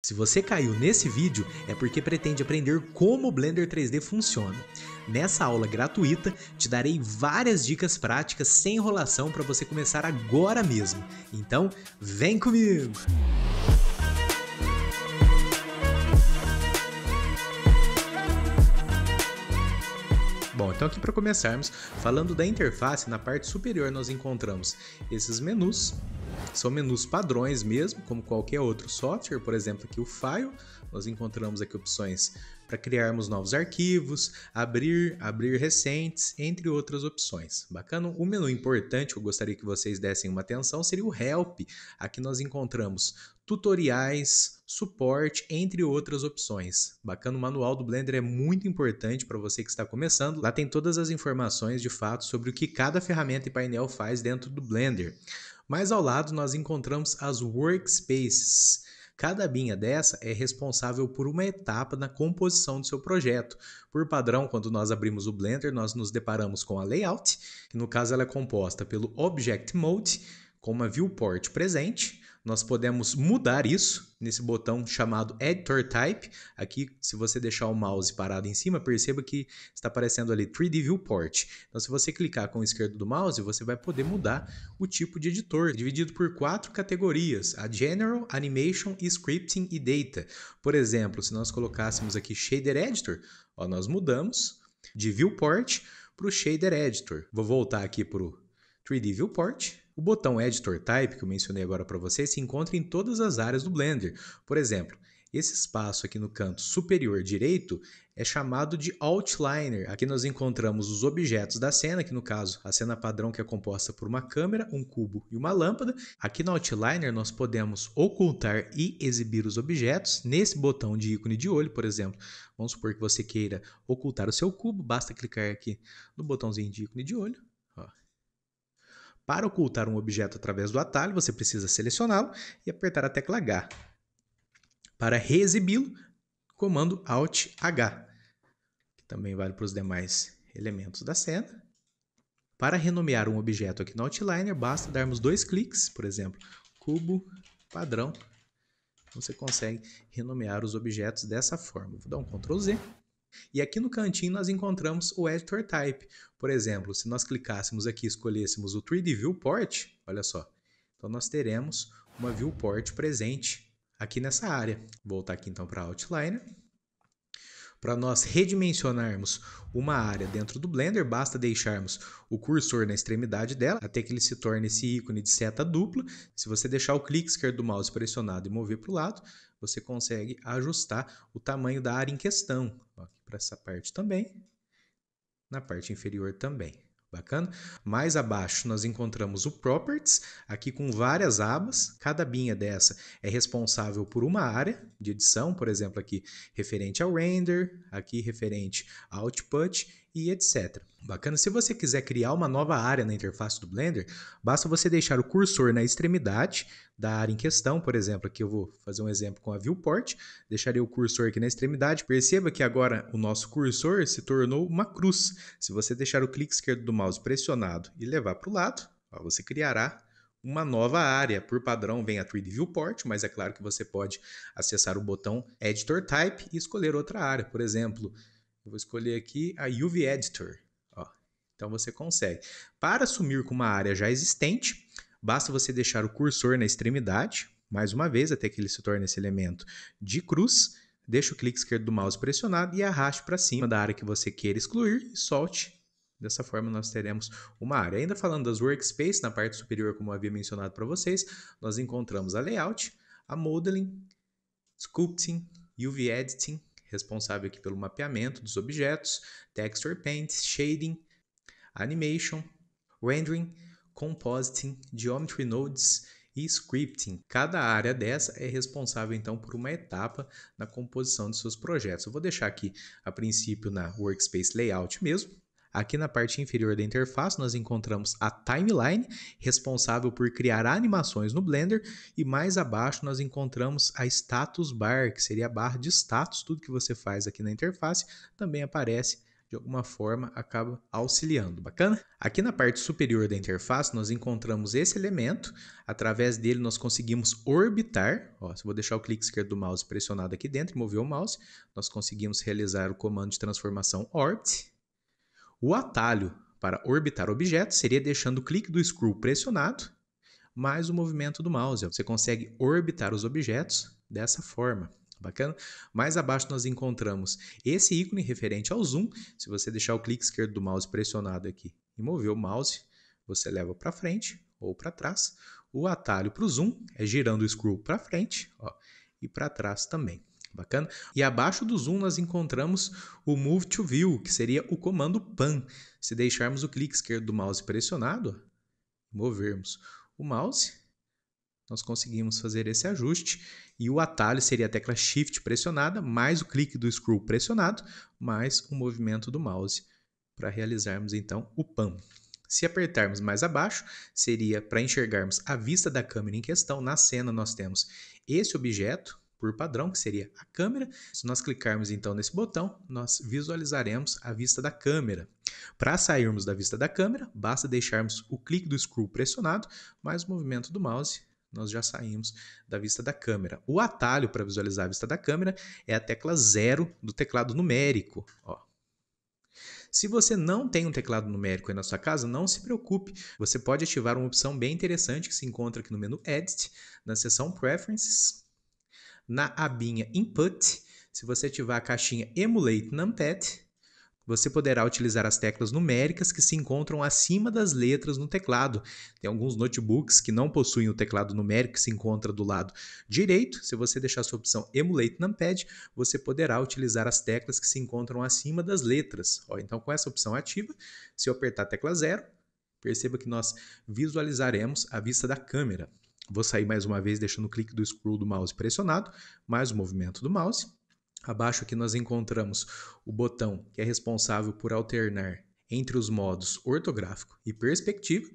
Se você caiu nesse vídeo, é porque pretende aprender como o Blender 3D funciona. Nessa aula gratuita, te darei várias dicas práticas sem enrolação para você começar agora mesmo. Então, vem comigo! Bom, então aqui para começarmos, falando da interface, na parte superior nós encontramos esses menus, são menus padrões mesmo, como qualquer outro software, por exemplo, aqui o File, nós encontramos aqui opções para criarmos novos arquivos, abrir, abrir recentes, entre outras opções. Bacana? O menu importante, que eu gostaria que vocês dessem uma atenção, seria o Help. Aqui nós encontramos tutoriais, suporte, entre outras opções. Bacana, o manual do Blender é muito importante para você que está começando. Lá tem todas as informações de fato sobre o que cada ferramenta e painel faz dentro do Blender. Mas ao lado nós encontramos as workspaces. Cada binha dessa é responsável por uma etapa na composição do seu projeto. Por padrão, quando nós abrimos o Blender, nós nos deparamos com a layout, que no caso ela é composta pelo Object Mode, com uma viewport presente, nós podemos mudar isso nesse botão chamado Editor Type. Aqui, se você deixar o mouse parado em cima, perceba que está aparecendo ali 3D Viewport. Então, se você clicar com o esquerdo do mouse, você vai poder mudar o tipo de editor, dividido por quatro categorias, a General, Animation, Scripting e Data. Por exemplo, se nós colocássemos aqui Shader Editor, ó, nós mudamos de Viewport para o Shader Editor. Vou voltar aqui para o 3D Viewport o botão Editor Type, que eu mencionei agora para vocês, se encontra em todas as áreas do Blender. Por exemplo, esse espaço aqui no canto superior direito é chamado de Outliner. Aqui nós encontramos os objetos da cena, que no caso a cena padrão que é composta por uma câmera, um cubo e uma lâmpada. Aqui no Outliner nós podemos ocultar e exibir os objetos. Nesse botão de ícone de olho, por exemplo, vamos supor que você queira ocultar o seu cubo, basta clicar aqui no botãozinho de ícone de olho para ocultar um objeto através do atalho, você precisa selecioná-lo e apertar a tecla H. Para reexibi-lo, comando Alt H, que também vale para os demais elementos da cena. Para renomear um objeto aqui no Outliner, basta darmos dois cliques, por exemplo, cubo, padrão. Então, você consegue renomear os objetos dessa forma. Vou dar um Ctrl Z. E aqui no cantinho nós encontramos o Editor Type. Por exemplo, se nós clicássemos aqui e escolhêssemos o 3D Viewport, olha só, então nós teremos uma viewport presente aqui nessa área. Vou voltar aqui então para Outliner. Para nós redimensionarmos uma área dentro do Blender, basta deixarmos o cursor na extremidade dela, até que ele se torne esse ícone de seta dupla. Se você deixar o clique esquerdo do mouse pressionado e mover para o lado, você consegue ajustar o tamanho da área em questão para essa parte também, na parte inferior também. Bacana? Mais abaixo nós encontramos o Properties, aqui com várias abas. Cada binha dessa é responsável por uma área de edição, por exemplo, aqui referente ao render, aqui referente ao output e etc. Bacana, se você quiser criar uma nova área na interface do Blender, basta você deixar o cursor na extremidade da área em questão, por exemplo, aqui eu vou fazer um exemplo com a viewport, deixarei o cursor aqui na extremidade, perceba que agora o nosso cursor se tornou uma cruz. Se você deixar o clique esquerdo do mouse pressionado e levar para o lado, ó, você criará uma nova área. Por padrão vem a 3D Viewport, mas é claro que você pode acessar o botão Editor Type e escolher outra área. Por exemplo, eu vou escolher aqui a UV Editor. Ó, então você consegue. Para sumir com uma área já existente, basta você deixar o cursor na extremidade, mais uma vez, até que ele se torne esse elemento de cruz. Deixa o clique esquerdo do mouse pressionado e arraste para cima da área que você queira excluir e solte Dessa forma, nós teremos uma área. Ainda falando das workspaces, na parte superior, como eu havia mencionado para vocês, nós encontramos a layout, a modeling, sculpting, UV editing responsável aqui pelo mapeamento dos objetos, texture paint, shading, animation, rendering, compositing, geometry nodes e scripting. Cada área dessa é responsável então por uma etapa na composição de seus projetos. Eu vou deixar aqui a princípio na workspace layout mesmo, Aqui na parte inferior da interface, nós encontramos a timeline, responsável por criar animações no Blender, e mais abaixo nós encontramos a status bar, que seria a barra de status, tudo que você faz aqui na interface também aparece de alguma forma acaba auxiliando, bacana? Aqui na parte superior da interface nós encontramos esse elemento, através dele nós conseguimos orbitar, ó, se eu vou deixar o clique esquerdo do mouse pressionado aqui dentro e mover o mouse, nós conseguimos realizar o comando de transformação orbit, o atalho para orbitar objetos seria deixando o clique do scroll pressionado mais o movimento do mouse. Você consegue orbitar os objetos dessa forma. Tá bacana? Mais abaixo nós encontramos esse ícone referente ao zoom. Se você deixar o clique esquerdo do mouse pressionado aqui e mover o mouse, você leva para frente ou para trás. O atalho para o zoom é girando o scroll para frente ó, e para trás também. Bacana? E abaixo do zoom nós encontramos o Move to View, que seria o comando pan. Se deixarmos o clique esquerdo do mouse pressionado, movermos o mouse, nós conseguimos fazer esse ajuste e o atalho seria a tecla Shift pressionada, mais o clique do scroll pressionado, mais o movimento do mouse para realizarmos então o PAN. Se apertarmos mais abaixo, seria para enxergarmos a vista da câmera em questão. Na cena nós temos esse objeto, por padrão, que seria a câmera. Se nós clicarmos então nesse botão, nós visualizaremos a vista da câmera. Para sairmos da vista da câmera, basta deixarmos o clique do scroll pressionado, mais o movimento do mouse, nós já saímos da vista da câmera. O atalho para visualizar a vista da câmera é a tecla zero do teclado numérico. Ó. Se você não tem um teclado numérico aí na sua casa, não se preocupe. Você pode ativar uma opção bem interessante que se encontra aqui no menu Edit, na seção Preferences, na abinha Input, se você ativar a caixinha Emulate Numpad, você poderá utilizar as teclas numéricas que se encontram acima das letras no teclado. Tem alguns notebooks que não possuem o teclado numérico que se encontra do lado direito. Se você deixar sua opção Emulate Numpad, você poderá utilizar as teclas que se encontram acima das letras. Ó, então, com essa opção ativa, se eu apertar a tecla zero, perceba que nós visualizaremos a vista da câmera. Vou sair mais uma vez deixando o clique do scroll do mouse pressionado, mais o movimento do mouse. Abaixo aqui nós encontramos o botão que é responsável por alternar entre os modos ortográfico e perspectiva.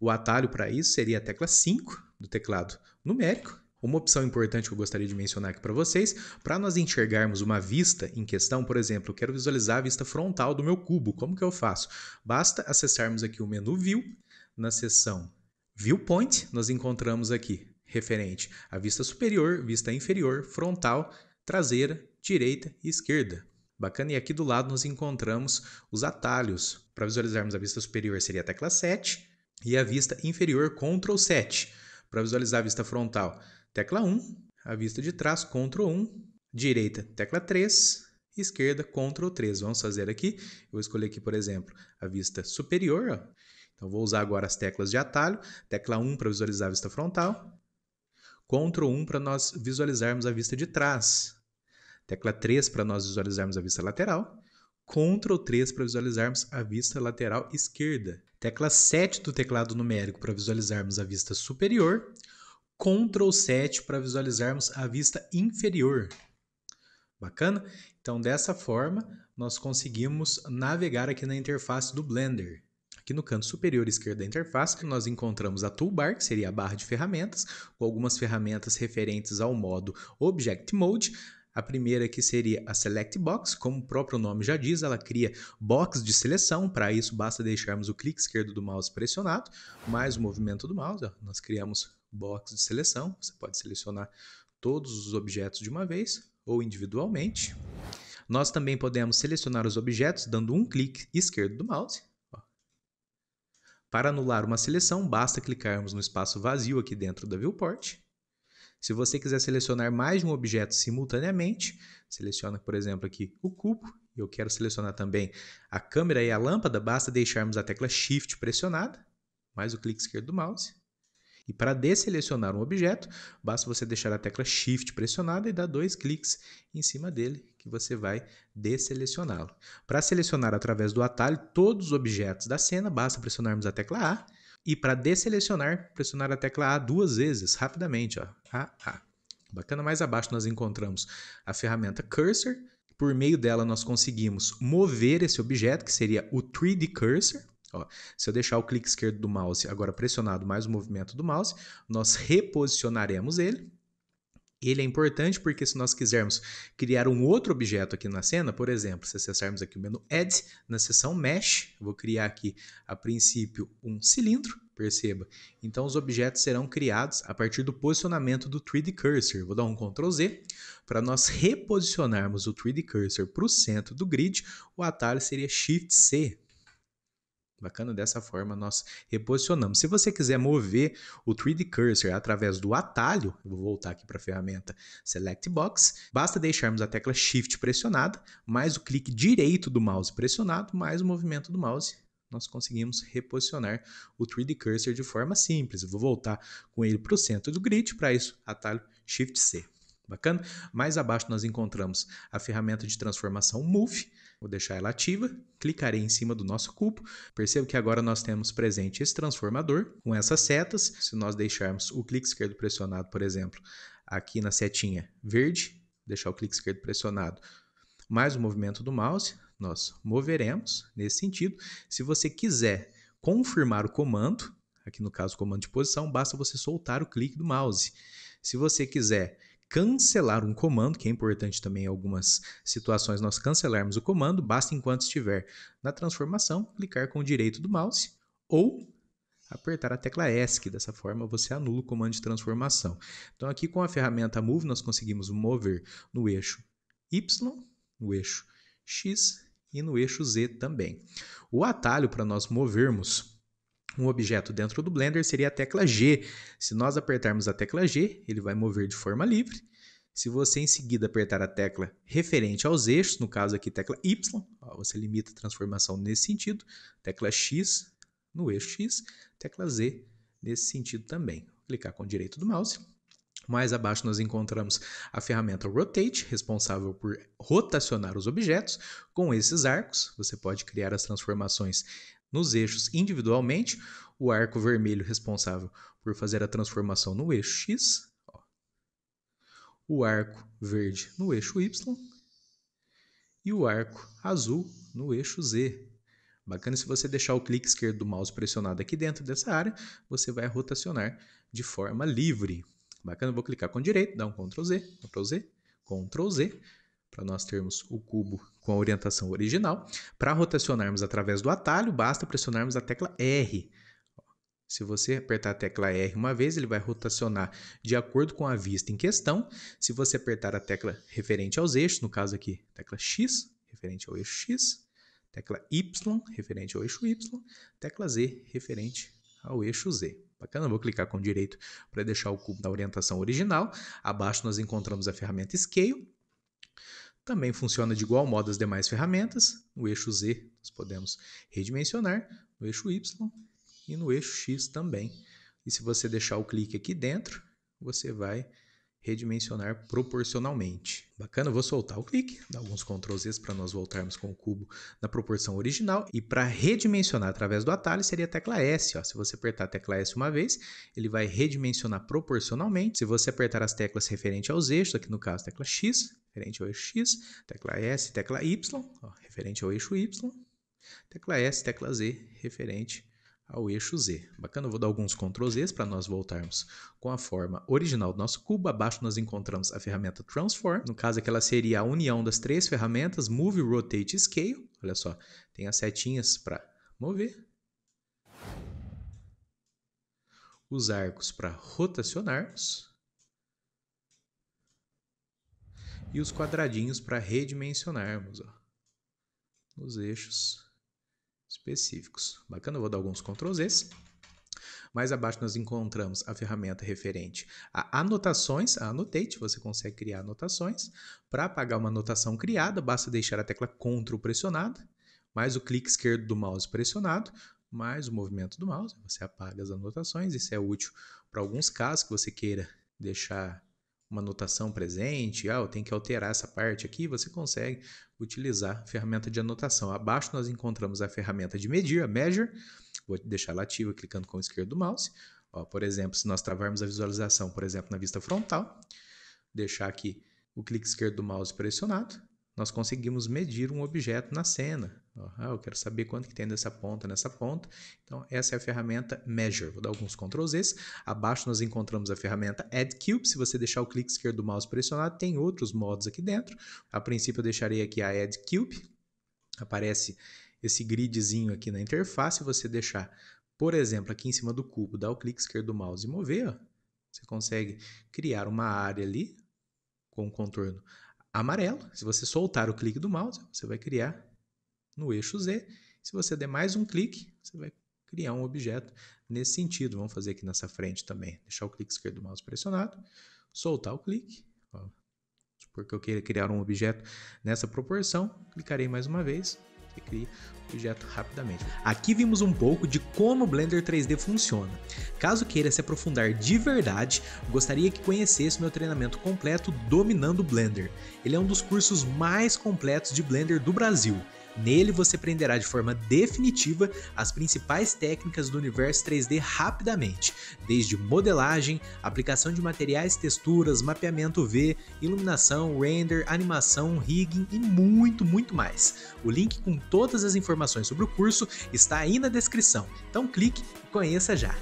O atalho para isso seria a tecla 5 do teclado numérico. Uma opção importante que eu gostaria de mencionar aqui para vocês, para nós enxergarmos uma vista em questão, por exemplo, eu quero visualizar a vista frontal do meu cubo, como que eu faço? Basta acessarmos aqui o menu View, na seção Viewpoint, nós encontramos aqui, referente à vista superior, vista inferior, frontal, traseira, direita e esquerda. Bacana, e aqui do lado nós encontramos os atalhos. Para visualizarmos a vista superior seria a tecla 7 e a vista inferior Ctrl 7. Para visualizar a vista frontal, tecla 1, a vista de trás Ctrl 1, direita tecla 3, esquerda Ctrl 3. Vamos fazer aqui, eu vou escolher aqui, por exemplo, a vista superior, ó. Então vou usar agora as teclas de atalho, tecla 1 para visualizar a vista frontal, Ctrl 1 para nós visualizarmos a vista de trás, tecla 3 para nós visualizarmos a vista lateral, Ctrl 3 para visualizarmos a vista lateral esquerda, tecla 7 do teclado numérico para visualizarmos a vista superior, Ctrl 7 para visualizarmos a vista inferior. Bacana? Então, dessa forma, nós conseguimos navegar aqui na interface do Blender. Aqui no canto superior esquerdo da interface, nós encontramos a toolbar, que seria a barra de ferramentas, com algumas ferramentas referentes ao modo Object Mode, a primeira que seria a Select Box, como o próprio nome já diz, ela cria box de seleção. Para isso, basta deixarmos o clique esquerdo do mouse pressionado, mais o movimento do mouse. Nós criamos box de seleção. Você pode selecionar todos os objetos de uma vez ou individualmente. Nós também podemos selecionar os objetos dando um clique esquerdo do mouse. Para anular uma seleção, basta clicarmos no espaço vazio aqui dentro da viewport. Se você quiser selecionar mais de um objeto simultaneamente, seleciona, por exemplo, aqui o cubo, e eu quero selecionar também a câmera e a lâmpada, basta deixarmos a tecla Shift pressionada, mais o clique esquerdo do mouse. E para deselecionar um objeto, basta você deixar a tecla Shift pressionada e dar dois cliques em cima dele, que você vai deselecioná-lo. Para selecionar através do atalho todos os objetos da cena, basta pressionarmos a tecla A. E para deselecionar, pressionar a tecla A duas vezes, rapidamente. Ó. A, A. Bacana, mais abaixo nós encontramos a ferramenta Cursor. Por meio dela, nós conseguimos mover esse objeto, que seria o 3D Cursor. Ó, se eu deixar o clique esquerdo do mouse agora pressionado mais o movimento do mouse, nós reposicionaremos ele. Ele é importante porque se nós quisermos criar um outro objeto aqui na cena, por exemplo, se acessarmos aqui o menu Add, na seção Mesh, vou criar aqui, a princípio, um cilindro, perceba. Então, os objetos serão criados a partir do posicionamento do 3D Cursor. Vou dar um Ctrl Z. Para nós reposicionarmos o 3D Cursor para o centro do grid, o atalho seria Shift C, Bacana, dessa forma nós reposicionamos. Se você quiser mover o 3D Cursor através do atalho, vou voltar aqui para a ferramenta Select Box, basta deixarmos a tecla Shift pressionada, mais o clique direito do mouse pressionado, mais o movimento do mouse, nós conseguimos reposicionar o 3D Cursor de forma simples. vou voltar com ele para o centro do grid, para isso, atalho Shift C. Bacana? Mais abaixo nós encontramos a ferramenta de transformação Move, Vou deixar ela ativa, clicarei em cima do nosso cubo. Percebo que agora nós temos presente esse transformador com essas setas. Se nós deixarmos o clique esquerdo pressionado, por exemplo, aqui na setinha verde, deixar o clique esquerdo pressionado, mais o movimento do mouse, nós moveremos nesse sentido. Se você quiser confirmar o comando, aqui no caso comando de posição, basta você soltar o clique do mouse. Se você quiser cancelar um comando, que é importante também em algumas situações nós cancelarmos o comando, basta enquanto estiver na transformação, clicar com o direito do mouse ou apertar a tecla ESC, dessa forma você anula o comando de transformação. Então aqui com a ferramenta Move nós conseguimos mover no eixo Y, no eixo X e no eixo Z também. O atalho para nós movermos um objeto dentro do Blender seria a tecla G. Se nós apertarmos a tecla G, ele vai mover de forma livre. Se você em seguida apertar a tecla referente aos eixos, no caso aqui tecla Y, ó, você limita a transformação nesse sentido, tecla X no eixo X, tecla Z nesse sentido também. Vou clicar com o direito do mouse, mais abaixo nós encontramos a ferramenta Rotate, responsável por rotacionar os objetos. Com esses arcos, você pode criar as transformações nos eixos individualmente, o arco vermelho responsável por fazer a transformação no eixo X, ó, o arco verde no eixo Y e o arco azul no eixo Z. Bacana, se você deixar o clique esquerdo do mouse pressionado aqui dentro dessa área, você vai rotacionar de forma livre. Bacana, vou clicar com o direito, dar um Ctrl Z, Ctrl Z, Ctrl Z, para nós termos o cubo com a orientação original. Para rotacionarmos através do atalho, basta pressionarmos a tecla R. Se você apertar a tecla R uma vez, ele vai rotacionar de acordo com a vista em questão. Se você apertar a tecla referente aos eixos, no caso aqui, tecla X, referente ao eixo X, tecla Y, referente ao eixo Y, tecla Z, referente ao eixo Z. Bacana, vou clicar com o direito para deixar o cubo na orientação original. Abaixo nós encontramos a ferramenta Scale, também funciona de igual modo as demais ferramentas. No eixo Z, nós podemos redimensionar, no eixo Y e no eixo X também. E se você deixar o clique aqui dentro, você vai redimensionar proporcionalmente. Bacana, vou soltar o clique, dar alguns Ctrl Z para nós voltarmos com o cubo na proporção original. E para redimensionar através do atalho seria a tecla S. Ó. Se você apertar a tecla S uma vez, ele vai redimensionar proporcionalmente. Se você apertar as teclas referente aos eixos, aqui no caso tecla X, referente ao eixo X, tecla S, tecla Y, ó, referente ao eixo Y, tecla S, tecla Z, referente ao eixo Z. Bacana, eu vou dar alguns Ctrl Zs para nós voltarmos com a forma original do nosso cubo. Abaixo nós encontramos a ferramenta Transform, no caso aquela seria a união das três ferramentas Move, Rotate e Scale. Olha só, tem as setinhas para mover, os arcos para rotacionarmos e os quadradinhos para redimensionarmos ó, eixos específicos. Bacana, eu vou dar alguns Ctrl Zs. Mais abaixo nós encontramos a ferramenta referente a anotações, a Annotate, você consegue criar anotações. Para apagar uma anotação criada, basta deixar a tecla CTRL pressionada, mais o clique esquerdo do mouse pressionado, mais o movimento do mouse, você apaga as anotações, isso é útil para alguns casos que você queira deixar uma anotação presente, ah, eu tenho que alterar essa parte aqui, você consegue utilizar a ferramenta de anotação. Abaixo nós encontramos a ferramenta de medir, a Measure, vou deixar ela ativa clicando com o esquerdo do mouse. Ó, por exemplo, se nós travarmos a visualização, por exemplo, na vista frontal, deixar aqui o clique esquerdo do mouse pressionado, nós conseguimos medir um objeto na cena. Ah, eu quero saber quanto que tem dessa ponta, nessa ponta. Então, essa é a ferramenta Measure. Vou dar alguns Ctrl Zs. Abaixo nós encontramos a ferramenta Add Cube. Se você deixar o clique esquerdo do mouse pressionado, tem outros modos aqui dentro. A princípio, eu deixarei aqui a Add Cube. Aparece esse gridzinho aqui na interface. Se você deixar, por exemplo, aqui em cima do cubo, dar o clique esquerdo do mouse e mover, ó, você consegue criar uma área ali com o contorno amarelo. Se você soltar o clique do mouse, você vai criar no eixo Z. Se você der mais um clique, você vai criar um objeto nesse sentido. Vamos fazer aqui nessa frente também. Deixar o clique esquerdo do mouse pressionado, soltar o clique. Ó, supor que eu queira criar um objeto nessa proporção, clicarei mais uma vez, você crie o projeto rapidamente. Aqui vimos um pouco de como o Blender 3D funciona. Caso queira se aprofundar de verdade, gostaria que conhecesse meu treinamento completo Dominando Blender. Ele é um dos cursos mais completos de Blender do Brasil Nele você aprenderá de forma definitiva as principais técnicas do universo 3D rapidamente, desde modelagem, aplicação de materiais, texturas, mapeamento V, iluminação, render, animação, rigging e muito, muito mais. O link com todas as informações sobre o curso está aí na descrição, então clique e conheça já.